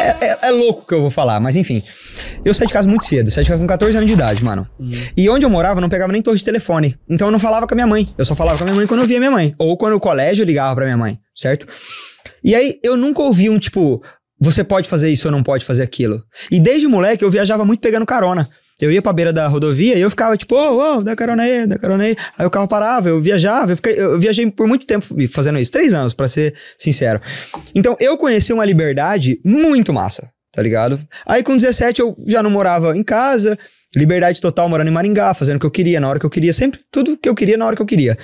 É, é, é, louco que eu vou falar, mas enfim. Eu saí de casa muito cedo, saí de casa com 14 anos de idade, mano. Uhum. E onde eu morava, eu não pegava nem torre de telefone. Então eu não falava com a minha mãe. Eu só falava com a minha mãe quando eu via minha mãe. Ou quando o colégio eu ligava pra minha mãe, certo? E aí eu nunca ouvi um tipo, você pode fazer isso ou não pode fazer aquilo. E desde moleque eu viajava muito pegando carona. Eu ia pra beira da rodovia e eu ficava tipo, ô, oh, oh, dá carona aí, dá carona aí. Aí o carro parava, eu viajava, eu, fiquei, eu viajei por muito tempo fazendo isso, três anos, para ser sincero. Então eu conheci uma liberdade muito massa, tá ligado? Aí com 17 eu já não morava em casa, liberdade total morando em Maringá, fazendo o que eu queria, na hora que eu queria, sempre tudo que eu queria, na hora que eu queria.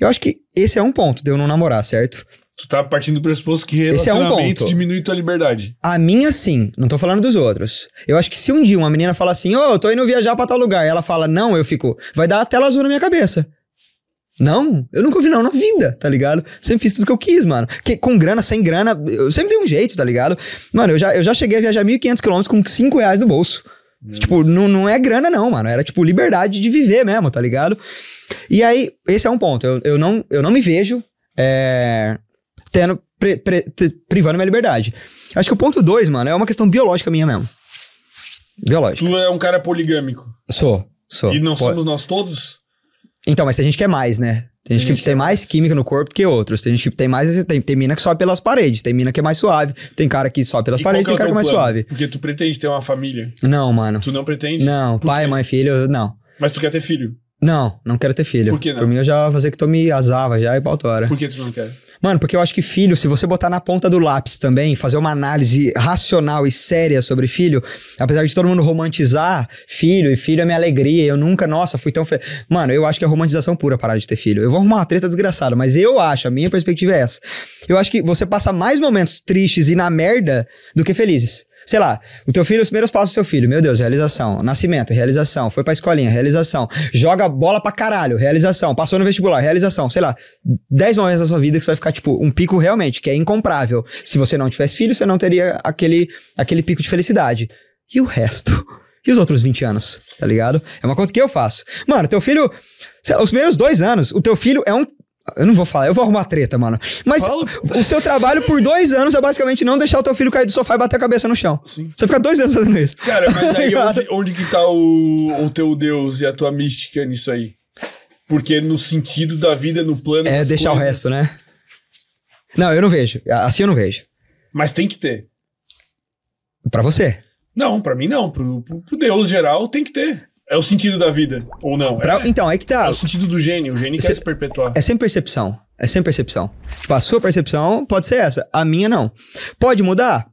Eu acho que esse é um ponto de eu não namorar, certo? Tu tá partindo do pressuposto que relacionamento Esse é um ponto. diminui tua liberdade. A minha sim, não tô falando dos outros. Eu acho que se um dia uma menina fala assim, ô, oh, tô indo viajar pra tal lugar, e ela fala, não, eu fico, vai dar a tela azul na minha cabeça. Não, eu nunca vi não na vida, tá ligado? Sempre fiz tudo que eu quis, mano. Que, com grana, sem grana, eu sempre dei um jeito, tá ligado? Mano, eu já, eu já cheguei a viajar 1.500km com 5 reais no bolso. Nossa. Tipo, não, não é grana não, mano. Era, tipo, liberdade de viver mesmo, tá ligado? E aí, esse é um ponto. Eu, eu, não, eu não me vejo é, tendo pre, pre, privando minha liberdade. Acho que o ponto dois, mano, é uma questão biológica minha mesmo. Biológica. Tu é um cara poligâmico. Sou, sou. E não somos nós todos? Então, mas tem gente que é mais, né? Tem, gente que, tem é mais química no corpo que outros. Tem gente que tem mais. Tem, tem mina que sobe pelas paredes. Tem mina que é mais suave. Tem cara que sobe pelas e paredes. Tem cara que é, é mais plano? suave. Porque tu pretende ter uma família? Não, mano. Tu não pretende? Não. Por pai, quê? mãe, filho, não. Mas tu quer ter filho? Não, não quero ter filho. Por que não? Por mim eu já fazer que me azava já e pauta hora. Por que tu não quer? Mano, porque eu acho que filho, se você botar na ponta do lápis também, fazer uma análise racional e séria sobre filho, apesar de todo mundo romantizar filho, e filho é minha alegria, eu nunca, nossa, fui tão feliz. Mano, eu acho que é romantização pura parar de ter filho. Eu vou arrumar uma treta desgraçada, mas eu acho, a minha perspectiva é essa. Eu acho que você passa mais momentos tristes e na merda do que felizes. Sei lá, o teu filho, os primeiros passos do seu filho, meu Deus, realização. Nascimento, realização. Foi pra escolinha, realização. Joga bola pra caralho, realização. Passou no vestibular, realização. Sei lá, 10 momentos da sua vida que você vai ficar, tipo, um pico realmente, que é incomprável. Se você não tivesse filho, você não teria aquele, aquele pico de felicidade. E o resto? E os outros 20 anos, tá ligado? É uma conta que eu faço. Mano, teu filho, lá, os primeiros dois anos, o teu filho é um eu não vou falar, eu vou arrumar treta, mano. Mas Fala. o seu trabalho por dois anos é basicamente não deixar o teu filho cair do sofá e bater a cabeça no chão. Sim. Você fica dois anos fazendo isso. Cara, mas aí tá onde, onde, que tá o, o teu Deus e a tua mística nisso aí? Porque no sentido da vida, no plano. É deixar coisas... o resto, né? Não, eu não vejo. Assim eu não vejo. Mas tem que ter. Para você. Não, para mim não. Pro, pro, pro Deus geral tem que ter. É o sentido da vida, ou não? Pra, é, então, é que tá. É o sentido do gênio, o gênio cê, quer se perpetuar. É sem percepção. É sem percepção. Tipo, a sua percepção pode ser essa, a minha não. Pode mudar?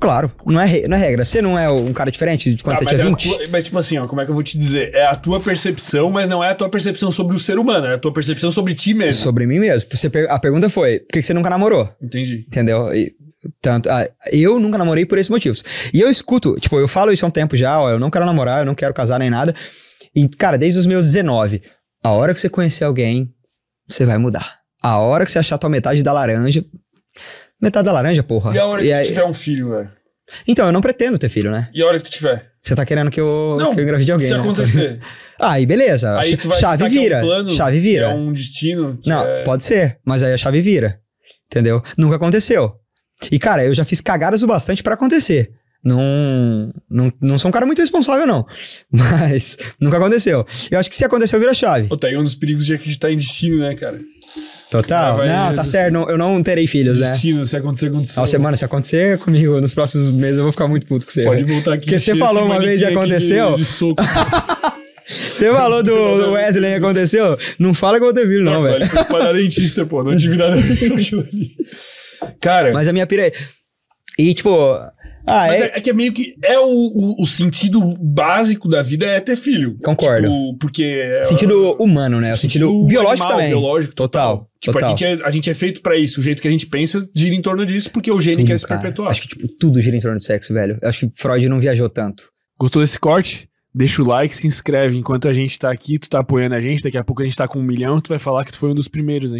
Claro, não é, não é regra. Você não é um cara diferente de quando tá, você tinha 20? É tua, mas tipo assim, ó, como é que eu vou te dizer? É a tua percepção, mas não é a tua percepção sobre o ser humano, é a tua percepção sobre ti mesmo. Sobre mim mesmo. Você, a pergunta foi, por que você nunca namorou? Entendi. Entendeu? E, tanto, ah, eu nunca namorei por esses motivos. E eu escuto, tipo, eu falo isso há um tempo já, ó, eu não quero namorar, eu não quero casar nem nada. E, cara, desde os meus 19, a hora que você conhecer alguém, você vai mudar. A hora que você achar tua metade da laranja. Metade da laranja, porra. E a hora que aí... tiver um filho, velho. Então, eu não pretendo ter filho, né? E a hora que tu tiver? Você tá querendo que eu, não, que eu engravide alguém, se né? acontecer. ah, aí beleza. Aí tu vai chave vira. É um plano, chave vira. É um destino. Não, é... pode ser. Mas aí a chave vira. Entendeu? Nunca aconteceu. E, cara, eu já fiz cagadas o bastante para acontecer. Não, não, não sou um cara muito responsável, não. Mas nunca aconteceu. Eu acho que se aconteceu, vira chave. Pô, tá aí um dos perigos de acreditar em destino, né, cara? Total. não, tá assim, certo. Não, eu não terei filhos, destino, né? Destino, se acontecer, aconteceu. Nossa, mano, se acontecer comigo nos próximos meses, eu vou ficar muito puto com você. Pode voltar aqui. Porque você falou uma vez e aconteceu. De, de soco, Você falou do Wesley e aconteceu? Não fala que eu vou ter filho, não, velho. Pode para é dentista, pô. Não tive nada a ver com aquilo ali. Cara. Mas a é minha pira é. E, tipo. Ah, Mas é-, é... é... que é meio que. É o, o, o, sentido básico da vida é ter filho. Concordo. Tipo, porque. É, sentido humano, né? O sentido, sentido biológico animal, também. Biológico, total. total. Tipo, total. A, gente é, a gente é feito para isso. O jeito que a gente pensa gira em torno disso, porque o gene tudo, quer se perpetuar. Acho que, tipo, tudo gira em torno do sexo, velho. Eu acho que Freud não viajou tanto. Gostou desse corte? Deixa o like, se inscreve. Enquanto a gente tá aqui, tu tá apoiando a gente. Daqui a pouco a gente tá com um milhão, tu vai falar que tu foi um dos primeiros, hein?